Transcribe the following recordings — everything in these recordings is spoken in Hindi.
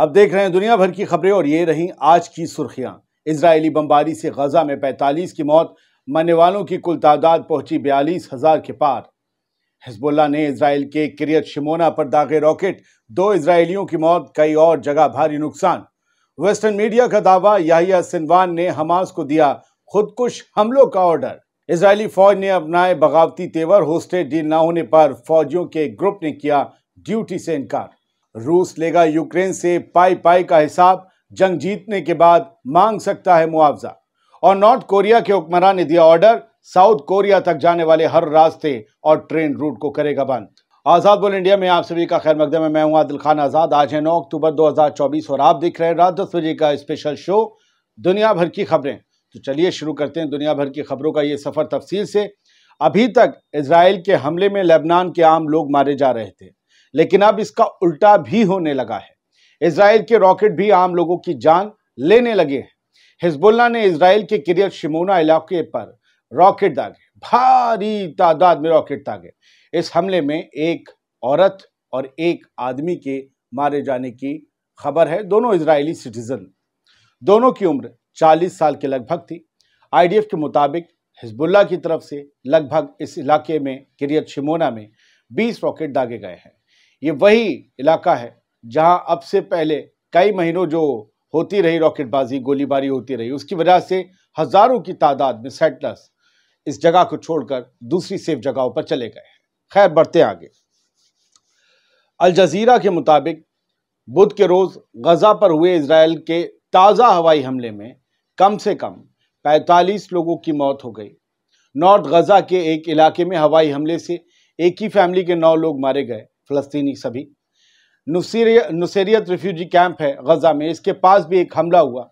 अब देख रहे हैं दुनिया भर की खबरें और ये रही आज की सुर्खियां इसराइली बमबारी से गजा में 45 की मौत मरने वालों की कुल तादाद पहुंची बयालीस हजार के पार हिजबुल्ला ने इसराइल के किरियत शिमोना पर दागे रॉकेट दो इसराइलियों की मौत कई और जगह भारी नुकसान वेस्टर्न मीडिया का दावा याहिया सिनवान ने हमास को दिया खुदकुश हमलों का ऑर्डर इसराइली फौज ने अपनाए बगावती तेवर होस्टेड डील न होने पर फौजियों के ग्रुप ने किया ड्यूटी से इनकार रूस लेगा यूक्रेन से पाई पाई का हिसाब जंग जीतने के बाद मांग सकता है मुआवजा और नॉर्थ कोरिया के हुक्मरान ने दिया ऑर्डर साउथ कोरिया तक जाने वाले हर रास्ते और ट्रेन रूट को करेगा बंद आज़ाद बोल इंडिया में आप सभी का खैर मकदम है मैं हूं आदिल खान आज़ाद आज है 9 अक्टूबर 2024 और आप देख रहे हैं रात दस बजे का स्पेशल शो दुनिया भर की खबरें तो चलिए शुरू करते हैं दुनिया भर की खबरों का ये सफ़र तफसील से अभी तक इसराइल के हमले में लेबनान के आम लोग मारे जा रहे थे लेकिन अब इसका उल्टा भी होने लगा है इसराइल के रॉकेट भी आम लोगों की जान लेने लगे हैं हिजबुल्ला ने इसराइल के किरियत शिमोना इलाके पर रॉकेट दागे भारी तादाद में रॉकेट दागे इस हमले में एक औरत और एक आदमी के मारे जाने की खबर है दोनों इजरायली सिटीजन दोनों की उम्र 40 साल के लगभग थी आईडीएफ के मुताबिक हिजबुल्ला की तरफ से लगभग इस इलाके में किरियत शिमोना में 20 रॉकेट दागे गए हैं ये वही इलाका है जहां अब से पहले कई महीनों जो होती रही रॉकेटबाजी गोलीबारी होती रही उसकी वजह से हजारों की तादाद में सेटलर्स इस जगह को छोड़कर दूसरी सेफ जगहों पर चले गए खैर बढ़ते आगे अल जजीरा के मुताबिक बुध के रोज़ गज़ा पर हुए इसराइल के ताज़ा हवाई हमले में कम से कम 45 लोगों की मौत हो गई नॉर्थ गज़ा के एक इलाके में हवाई हमले से एक ही फैमिली के नौ लोग मारे गए फ़लस्तीनी सभी नुसरियत रिफ्यूजी कैंप है गज़ा में इसके पास भी एक हमला हुआ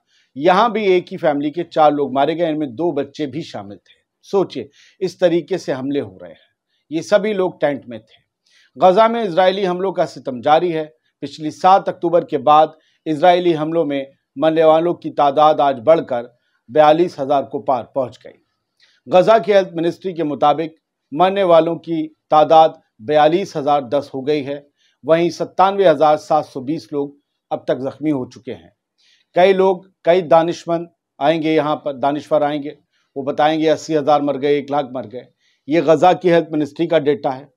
यहाँ भी एक ही फैमिली के चार लोग मारे गए इनमें दो बच्चे भी शामिल थे सोचिए इस तरीके से हमले हो रहे हैं ये सभी लोग टेंट में थे गज़ा में इसराइली हमलों का सितम जारी है पिछली सात अक्टूबर के बाद इसराइली हमलों में मरने वालों की तादाद आज बढ़कर बयालीस हज़ार को पार पहुंच गई गज़ा की हेल्थ मिनिस्ट्री के मुताबिक मरने वालों की तादाद बयालीस हज़ार दस हो गई है वहीं सत्तानवे हज़ार सात सौ बीस लोग अब तक ज़ख्मी हो चुके हैं कई लोग कई दानिशमंद आएंगे यहाँ पर दानिश्वर आएंगे वो बताएंगे अस्सी हज़ार मर गए एक लाख मर गए ये गज़ा की हेल्थ मिनिस्ट्री का डेटा है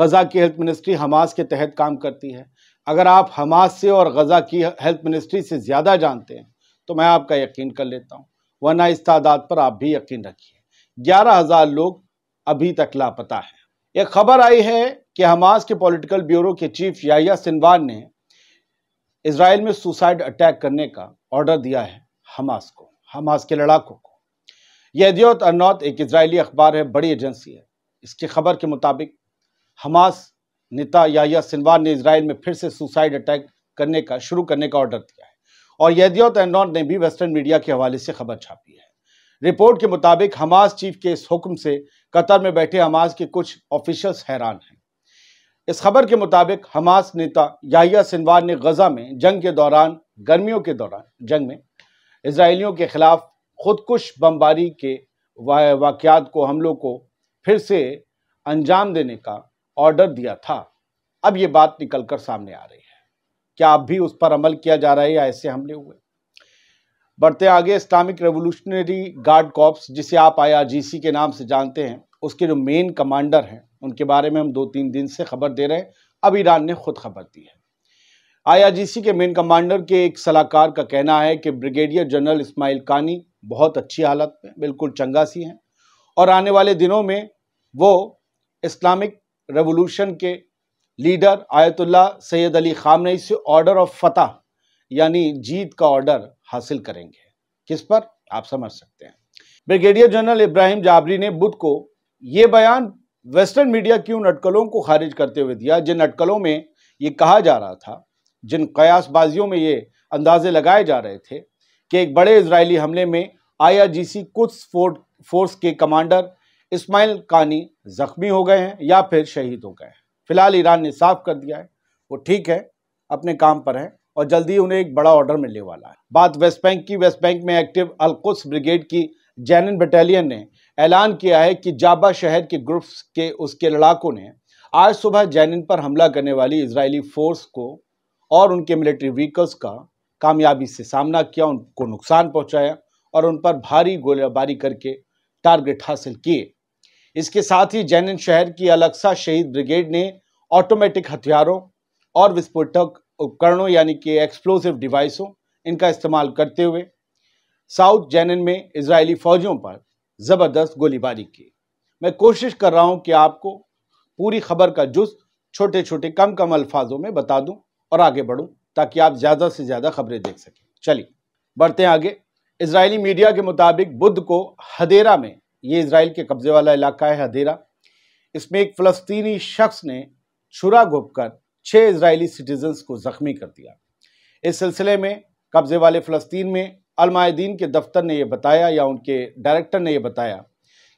गज़ा की हेल्थ मिनिस्ट्री हमास के तहत काम करती है अगर आप हमास से और गज़ा की हेल्थ मिनिस्ट्री से ज़्यादा जानते हैं तो मैं आपका यकीन कर लेता हूँ वरना इस तादाद पर आप भी यकीन रखिए ग्यारह हज़ार लोग अभी तक लापता है एक खबर आई है कि हमास के पॉलिटिकल ब्यूरो के चीफ याया सिनवान ने इसराइल में सुसाइड अटैक करने का ऑर्डर दिया है हमास को हमास के लड़ाकों को यह दियोत अनौत एक इसराइली अखबार है बड़ी एजेंसी है इसकी खबर के मुताबिक हमास नेता याया सिनवान ने इसराइल में फिर से सुसाइड अटैक करने का शुरू करने का ऑर्डर दिया है और यदियोत एनॉन ने भी वेस्टर्न मीडिया के हवाले से खबर छापी है रिपोर्ट के मुताबिक हमास चीफ के इस हुक्म से कतर में बैठे हमास के कुछ ऑफिशियल्स हैरान हैं इस खबर के मुताबिक हमास नेता याहिया सिनवान ने गजा में जंग के दौरान गर्मियों के दौरान जंग में इसराइलियों के खिलाफ खुदकुश बमबारी के वाक़ात को हमलों को फिर से अंजाम देने का ऑर्डर दिया था अब ये बात निकल कर सामने आ रही है क्या अब भी उस पर अमल किया जा रहा है या ऐसे हमले हुए बढ़ते आगे इस्लामिक रेवोल्यूशनरी गार्ड कॉप्स जिसे आप आईआरजीसी के नाम से जानते हैं उसके जो मेन कमांडर हैं उनके बारे में हम दो तीन दिन से खबर दे रहे हैं अब ईरान ने खुद खबर दी है आईआरजीसी के मेन कमांडर के एक सलाहकार का कहना है कि ब्रिगेडियर जनरल इस्माइल कानी बहुत अच्छी हालत में बिल्कुल चंगा सी हैं और आने वाले दिनों में वो इस्लामिक रेवोल्यूशन के leader Ayatollah Sayyid Ali Khamenei से ऑर्डर ऑफ फतह यानी जीत का ऑर्डर हासिल करेंगे किस पर आप समझ सकते हैं ब्रिगेडियर जनरल इब्राहिम जाबरी ने बुध को ये बयान वेस्टर्न मीडिया की उन अटकलों को खारिज करते हुए दिया जिन अटकलों में ये कहा जा रहा था जिन कयासबाजियों में ये अंदाजे लगाए जा रहे थे कि एक बड़े इसराइली हमले में आईआरजीसी कुछ फोर्ट फोर्स के कमांडर इस्माइल कानी जख्मी हो गए हैं या फिर शहीद हो गए हैं फिलहाल ईरान ने साफ कर दिया है वो ठीक है अपने काम पर है और जल्दी उन्हें एक बड़ा ऑर्डर मिलने वाला है बात वेस्ट बैंक की वेस्ट बैंक में एक्टिव अलकुस ब्रिगेड की जैनन बटालियन ने ऐलान किया है कि जाबा शहर के ग्रुप्स के उसके लड़ाकों ने आज सुबह जैनिन पर हमला करने वाली इजरायली फोर्स को और उनके मिलिट्री व्हीकल्स का कामयाबी से सामना किया उनको नुकसान पहुंचाया और उन पर भारी गोलाबारी करके टारगेट हासिल किए इसके साथ ही जैनिन शहर की अलक्सा शहीद ब्रिगेड ने ऑटोमेटिक हथियारों और विस्फोटक उपकरणों यानी कि एक्सप्लोसिव डिवाइसों इनका इस्तेमाल करते हुए साउथ जैनिन में इसराइली फौजियों पर ज़बरदस्त गोलीबारी की मैं कोशिश कर रहा हूँ कि आपको पूरी खबर का जुज छोटे छोटे कम कम अल्फाजों में बता दूँ और आगे बढ़ूँ ताकि आप ज़्यादा से ज़्यादा खबरें देख सकें चलिए बढ़ते हैं आगे इसराइली मीडिया के मुताबिक बुद्ध को हदेरा में ये इसराइल के कब्ज़े वाला इलाका है हदेरा इसमें एक फ़लस्तीनी शख्स ने छुरा घुप कर छः इसराइली सिटीजन्स को ज़ख्मी कर दिया इस सिलसिले में कब्ज़े वाले फ़लस्तीन में अलमायदीन के दफ्तर ने यह बताया या उनके डायरेक्टर ने यह बताया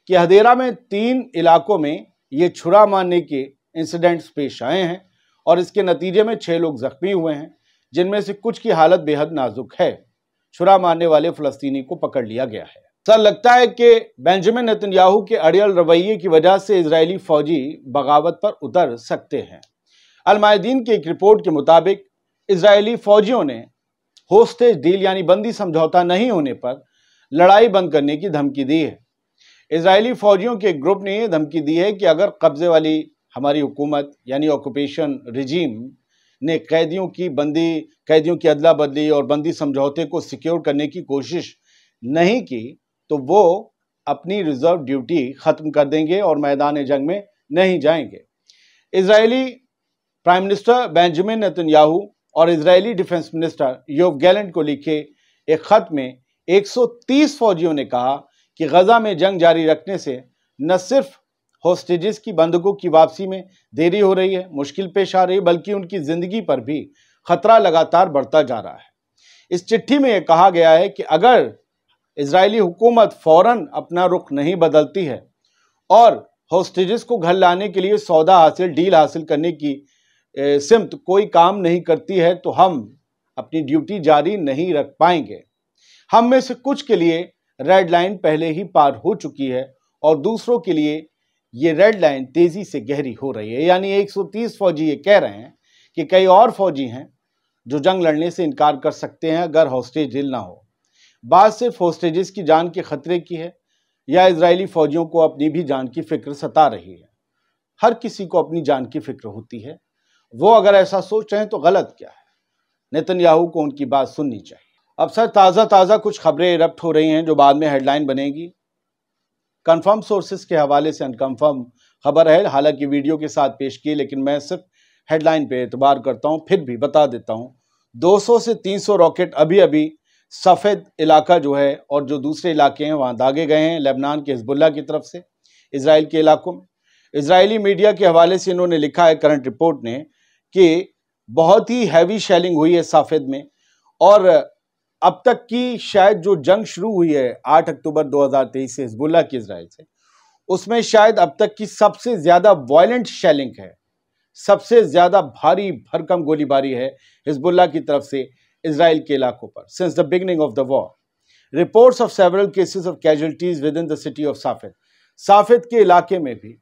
कि हदेरा में तीन इलाकों में ये छुरा मारने के इंसिडेंट्स पेश आए हैं और इसके नतीजे में छः लोग ज़ख्मी हुए हैं जिनमें से कुछ की हालत बेहद नाजुक है छुरा मारने वाले फ़लस्तनी को पकड़ लिया गया है सर लगता है कि बेंजामिन नतनयाहू के अड़ियल रवैये की वजह से इसराइली फौजी बगावत पर उतर सकते हैं अलमायदीन की एक रिपोर्ट के मुताबिक इसराइली फौजियों ने होस्टेज डील यानी बंदी समझौता नहीं होने पर लड़ाई बंद करने की धमकी दी है इसराइली फौजियों के ग्रुप ने धमकी दी है कि अगर कब्ज़े वाली हमारी हुकूमत यानी ऑक्यूपेशन रिजीम ने कैदियों की बंदी कैदियों की अदला बदली और बंदी समझौते को सिक्योर करने की कोशिश नहीं की तो वो अपनी रिजर्व ड्यूटी ख़त्म कर देंगे और मैदान जंग में नहीं जाएंगे Israeli prime minister Benjamin Netanyahu और Israeli defence minister Yoav Gallant को लिखे एक ख़त में 130 फौजियों ने कहा कि गजा में जंग जारी रखने से न सिर्फ होस्टेजेस की बंधकों की वापसी में देरी हो रही है मुश्किल पेश आ रही है बल्कि उनकी ज़िंदगी पर भी खतरा लगातार बढ़ता जा रहा है इस चिट्ठी में यह कहा गया है कि अगर इसराइली हुकूमत फ़ौर अपना रुख नहीं बदलती है और होस्टेजेस को घर लाने के लिए सौदा हासिल डील हासिल करने की सिमत कोई काम नहीं करती है तो हम अपनी ड्यूटी जारी नहीं रख पाएंगे हम में से कुछ के लिए रेड लाइन पहले ही पार हो चुकी है और दूसरों के लिए ये रेड लाइन तेज़ी से गहरी हो रही है यानी 130 फौजी ये कह रहे हैं कि कई और फौजी हैं जो जंग लड़ने से इनकार कर सकते हैं अगर हॉस्टेज डील ना हो बात सिर्फ हॉस्टेजेस की जान के खतरे की है या इसराइली फौजियों को अपनी भी जान की फिक्र सता रही है हर किसी को अपनी जान की फिक्र होती है वो अगर ऐसा सोच रहे हैं तो गलत क्या है नितनयाहू को उनकी बात सुननी चाहिए अब सर ताज़ा ताज़ा कुछ खबरें रप्ट हो रही हैं जो बाद में हेडलाइन बनेगी कंफर्म सोर्सेज के हवाले से अनकंफर्म खबर है हालांकि वीडियो के साथ पेश की लेकिन मैं सिर्फ हेडलाइन पे एतबार करता हूँ फिर भी बता देता हूँ 200 से 300 रॉकेट अभी अभी सफ़ेद इलाका जो है और जो दूसरे इलाके हैं वहाँ दागे गए हैं लेबनान के हिजबुल्ला की तरफ से इसराइल के इलाकों में इसराइली मीडिया के हवाले से इन्होंने लिखा है करंट रिपोर्ट ने कि बहुत ही हैवी शेलिंग हुई है साफेद में और अब तक की शायद जो जंग शुरू हुई है 8 अक्टूबर 2023 से हिजबुल्ला की इसराइल से उसमें शायद अब तक की सबसे ज़्यादा वायलेंट शेलिंग है सबसे ज़्यादा भारी भरकम गोलीबारी है हिजबुल्ला की तरफ से इसराइल के इलाकों पर since the beginning of the war reports of several cases of casualties within the city of Safed Safed के इलाके में भी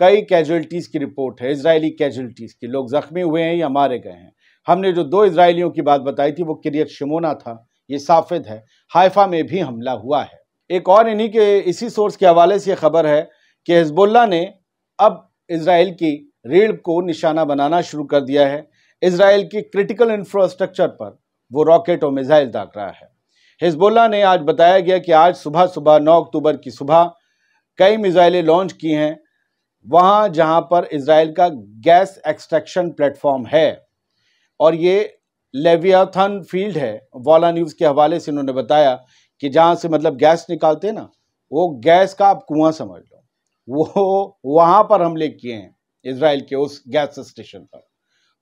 कई कैजुअल्टीज की रिपोर्ट है इसराइली कैजुअल्टीज़ की लोग ज़ख्मी हुए हैं या मारे गए हैं हमने जो दो इसराइलियों की बात बताई थी वो किरियत शिमोना था ये साफिद है हाइफा में भी हमला हुआ है एक और इन्हीं के इसी सोर्स के हवाले से खबर है कि हिजबुल्ला ने अब इसराइल की रीढ़ को निशाना बनाना शुरू कर दिया है इसराइल की क्रिटिकल इंफ्रास्ट्रक्चर पर वो रॉकेट और मिज़ाइल दाग रहा है हिजबुल्ला ने आज बताया गया कि आज सुबह सुबह 9 अक्टूबर की सुबह कई मिज़ाइलें लॉन्च की हैं वहां जहां पर इसराइल का गैस एक्सट्रैक्शन प्लेटफॉर्म है और ये लेवियाथन फील्ड है वाला न्यूज़ के हवाले से इन्होंने बताया कि जहाँ से मतलब गैस निकालते हैं ना वो गैस का आप कुआं समझ लो वो वहाँ पर हमले किए हैं इसराइल के उस गैस स्टेशन पर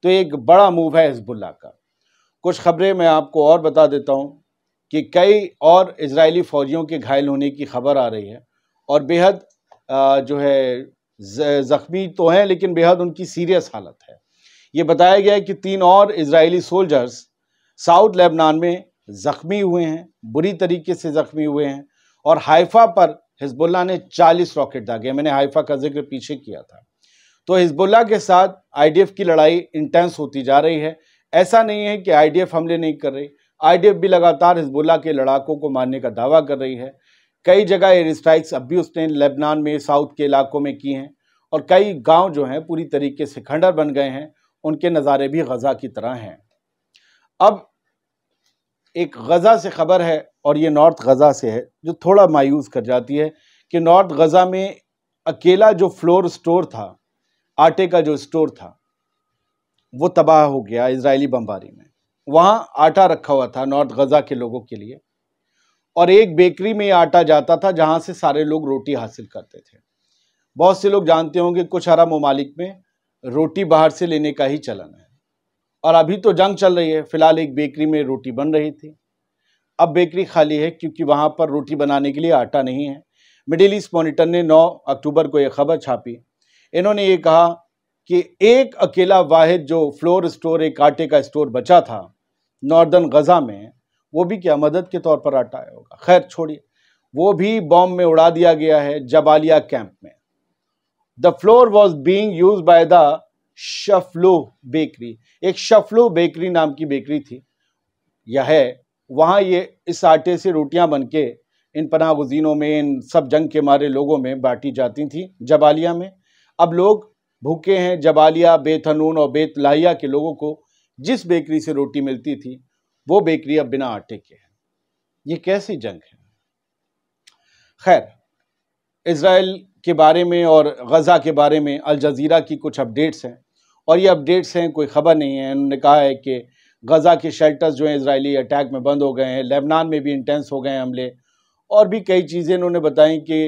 तो एक बड़ा मूव है हिजबुल्ला का कुछ खबरें मैं आपको और बता देता हूँ कि कई और इसराइली फ़ौजियों के घायल होने की खबर आ रही है और बेहद जो है ज़ख्मी तो हैं लेकिन बेहद उनकी सीरियस हालत है ये बताया गया है कि तीन और इसराइली सोल्जर्स साउथ लेबनान में ज़ख्मी हुए हैं बुरी तरीके से ज़ख्मी हुए हैं और हाइफा पर हिजबुल्ला ने 40 रॉकेट दागे मैंने हाइफा का जिक्र पीछे किया था तो हिजबुल्ला के साथ आईडीएफ की लड़ाई इंटेंस होती जा रही है ऐसा नहीं है कि आईडीएफ हमले नहीं कर रही आईडीएफ भी लगातार हिजबुल्ला के लड़ाकों को मारने का दावा कर रही है कई जगह एयर स्ट्राइक्स अब भी उसने लेबनान में साउथ के इलाकों में की हैं और कई गांव जो हैं पूरी तरीके से खंडर बन गए हैं उनके नज़ारे भी गज़ा की तरह हैं अब एक गज़ा से ख़बर है और ये नॉर्थ गज़ा से है जो थोड़ा मायूस कर जाती है कि नॉर्थ गज़ा में अकेला जो फ्लोर स्टोर था आटे का जो स्टोर था वो तबाह हो गया इसराइली बम्बारी में वहाँ आटा रखा हुआ था नॉर्थ गज़ा के लोगों के लिए और एक बेकरी में आटा जाता था जहाँ से सारे लोग रोटी हासिल करते थे बहुत से लोग जानते होंगे कुछ अरब ममालिक में रोटी बाहर से लेने का ही चलन है और अभी तो जंग चल रही है फ़िलहाल एक बेकरी में रोटी बन रही थी अब बेकरी खाली है क्योंकि वहाँ पर रोटी बनाने के लिए आटा नहीं है मिडिल ईस्ट मोनिटर ने 9 अक्टूबर को यह खबर छापी इन्होंने ये कहा कि एक अकेला वाहिद जो फ्लोर स्टोर एक आटे का स्टोर बचा था नॉर्दर्न गज़ा में वो भी क्या मदद के तौर पर आटा आया होगा खैर छोड़िए वो भी बॉम्ब में उड़ा दिया गया है जबालिया कैंप में the flour was being used by the Shaflo bakery एक शफलो बेकरी नाम की बेकरी थी यह है वहाँ ये इस आटे से रोटियाँ बन के इन पनाह गुजीनों में इन सब जंग के मारे लोगों में बांटी जाती थी जबालिया में अब लोग भूखे हैं जबालिया बेथनून और बेतलाहिया के लोगों को जिस बेकरी से रोटी मिलती थी वो बेकरी अब बिना आटे के है ये कैसी जंग है खैर इसराइल के बारे में और गज़ा के बारे में अल जज़ीरा की कुछ अपडेट्स हैं और ये अपडेट्स हैं कोई ख़बर नहीं है उन्होंने कहा है कि गज़ा के शेल्टर्स जो हैं इसराइली अटैक में बंद हो गए हैं लेबनान में भी इंटेंस हो गए हैं हमले और भी कई चीज़ें इन्होंने बताई कि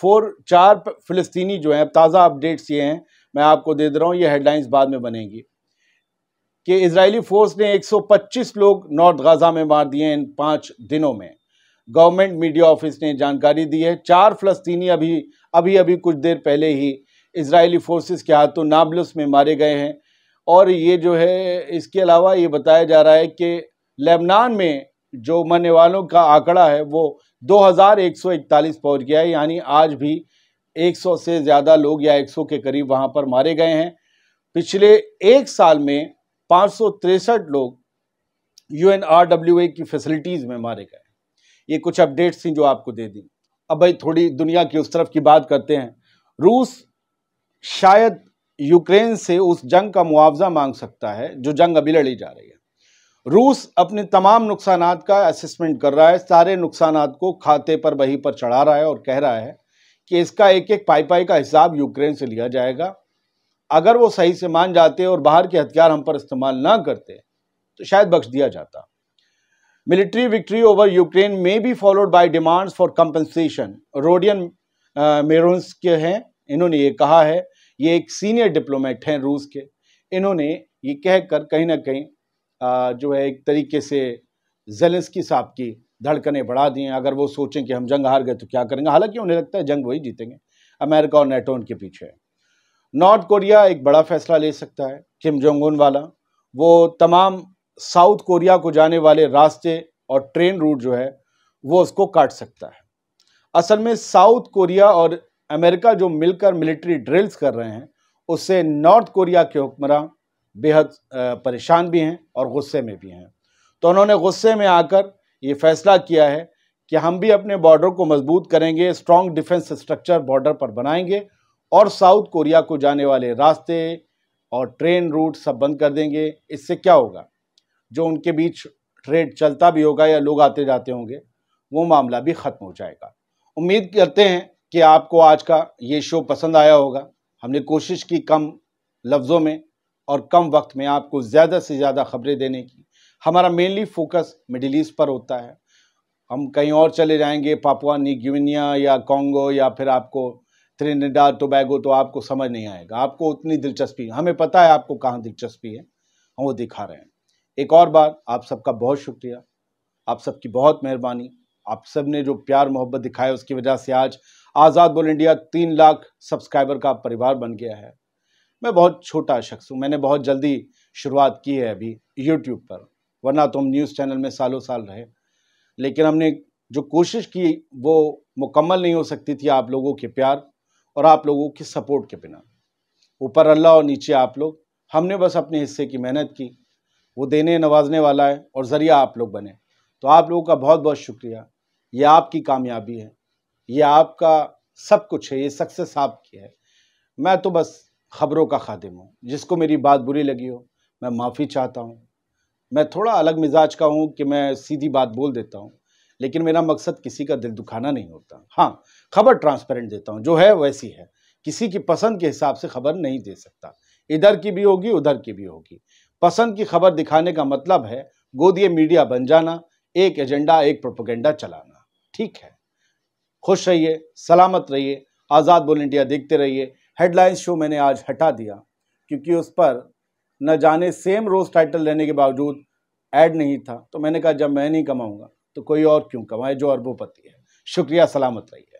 फोर चार फ़िलिस्तीनी जो हैं ताज़ा अपडेट्स ये हैं मैं आपको दे दे रहा हूँ ये हेडलाइंस बाद में बनेंगी कि इसराइली फोर्स ने 125 लोग नॉर्थ गाजा में मार दिए इन पाँच दिनों में गवर्नमेंट मीडिया ऑफिस ने जानकारी दी है चार फलस्तीनी अभी अभी अभी कुछ देर पहले ही इसराइली फोर्सेस के हाथों नाबलस में मारे गए हैं और ये जो है इसके अलावा ये बताया जा रहा है कि लेबनान में जो मरने वालों का आंकड़ा है वो 2141 पहुंच गया है यानी आज भी 100 से ज़्यादा लोग या 100 के करीब वहाँ पर मारे गए हैं पिछले एक साल में पाँच लोग यूएनआरडब्ल्यूए की फैसिलिटीज़ में मारे गए ये कुछ अपडेट्स थी जो आपको दे दी अब भाई थोड़ी दुनिया की उस तरफ की बात करते हैं रूस शायद यूक्रेन से उस जंग का मुआवजा मांग सकता है जो जंग अभी लड़ी जा रही है रूस अपने तमाम नुकसान का असेसमेंट कर रहा है सारे नुकसान को खाते पर वही पर चढ़ा रहा है और कह रहा है कि इसका एक एक पाई पाई का हिसाब यूक्रेन से लिया जाएगा अगर वो सही से मान जाते और बाहर के हथियार हम पर इस्तेमाल ना करते तो शायद बख्श दिया जाता मिलिट्री विक्ट्री ओवर यूक्रेन में भी followed by demands for compensation रोडियन मेरोन्स के हैं इन्होंने ये कहा है ये एक सीनियर डिप्लोमेट हैं रूस के इन्होंने ये कहकर कहीं ना कहीं जो है एक तरीके से जेलेंसकी साहब की धड़कने बढ़ा दी हैं अगर वो सोचें कि हम जंग हार गए तो क्या करेंगे हालांकि उन्हें लगता है जंग वही जीतेंगे अमेरिका और नेटो उनके पीछे है नॉर्थ कोरिया एक बड़ा फैसला ले सकता है किम जोंग उन वाला वो तमाम साउथ कोरिया को जाने वाले रास्ते और ट्रेन रूट जो है वो उसको काट सकता है असल में साउथ कोरिया और अमेरिका जो मिलकर मिलिट्री ड्रिल्स कर रहे हैं उससे नॉर्थ कोरिया के हुक्मरान बेहद परेशान भी हैं और गुस्से में भी हैं तो उन्होंने गुस्से में आकर ये फैसला किया है कि हम भी अपने बॉर्डर को मजबूत करेंगे स्ट्रॉन्ग डिफेंस स्ट्रक्चर बॉर्डर पर बनाएंगे और साउथ कोरिया को जाने वाले रास्ते और ट्रेन रूट सब बंद कर देंगे इससे क्या होगा जो उनके बीच ट्रेड चलता भी होगा या लोग आते जाते होंगे वो मामला भी ख़त्म हो जाएगा उम्मीद करते हैं कि आपको आज का ये शो पसंद आया होगा हमने कोशिश की कम लफ्ज़ों में और कम वक्त में आपको ज़्यादा से ज़्यादा खबरें देने की हमारा मेनली फोकस मिडिल ईस्ट पर होता है हम कहीं और चले जाएंगे पापुआ न्यू गिविनिया या कॉन्गो या फिर आपको त्रिनिडा टोबैगो तो, तो आपको समझ नहीं आएगा आपको उतनी दिलचस्पी हमें पता है आपको कहाँ दिलचस्पी है हम वो दिखा रहे हैं एक और बार आप सबका बहुत शुक्रिया आप सबकी बहुत मेहरबानी आप सब ने जो प्यार मोहब्बत दिखाया उसकी वजह से आज आज़ाद बोल इंडिया तीन लाख सब्सक्राइबर का परिवार बन गया है मैं बहुत छोटा शख्स हूँ मैंने बहुत जल्दी शुरुआत की है अभी यूट्यूब पर वरना तो हम न्यूज़ चैनल में सालों साल रहे लेकिन हमने जो कोशिश की वो मुकम्मल नहीं हो सकती थी आप लोगों के प्यार और आप लोगों के सपोर्ट के बिना ऊपर अल्लाह और नीचे आप लोग हमने बस अपने हिस्से की मेहनत की वो देने नवाजने वाला है और ज़रिया आप लोग बने तो आप लोगों का बहुत बहुत शुक्रिया ये आपकी कामयाबी है ये आपका सब कुछ है ये सक्सेस आपकी है मैं तो बस खबरों का खादिम हूँ जिसको मेरी बात बुरी लगी हो मैं माफ़ी चाहता हूँ मैं थोड़ा अलग मिजाज का हूँ कि मैं सीधी बात बोल देता हूँ लेकिन मेरा मकसद किसी का दिल दुखाना नहीं होता हाँ खबर ट्रांसपेरेंट देता हूँ जो है वैसी है किसी की पसंद के हिसाब से खबर नहीं दे सकता इधर की भी होगी उधर की भी होगी पसंद की खबर दिखाने का मतलब है गोदिये मीडिया बन जाना एक एजेंडा एक प्रोपोगेंडा चलाना ठीक है खुश रहिए सलामत रहिए आज़ाद बोल इंडिया देखते रहिए हेडलाइंस शो मैंने आज हटा दिया क्योंकि उस पर न जाने सेम रोज टाइटल लेने के बावजूद ऐड नहीं था तो मैंने कहा जब मैं नहीं कमाऊँगा तो कोई और क्यों कमाए जो अरबोपति है शुक्रिया सलामत रहिए